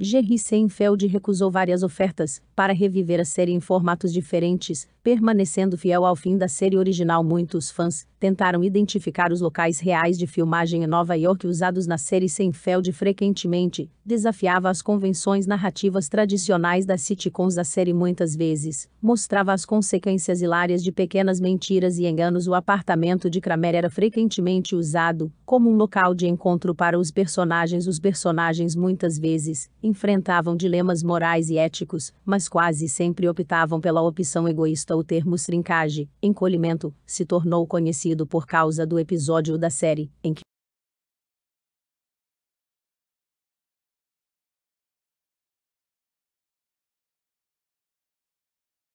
Jerry Seinfeld recusou várias ofertas para reviver a série em formatos diferentes, permanecendo fiel ao fim da série original. Muitos fãs tentaram identificar os locais reais de filmagem em Nova York usados na série Seinfeld frequentemente, desafiava as convenções narrativas tradicionais das sitcoms da série muitas vezes, mostrava as consequências hilárias de pequenas mentiras e enganos. O apartamento de Kramer era frequentemente usado como um local de encontro para os personagens. Os personagens muitas vezes enfrentavam dilemas morais e éticos, mas quase sempre optavam pela opção egoísta. O termo shrinkage, encolhimento, se tornou conhecido por causa do episódio da série, em que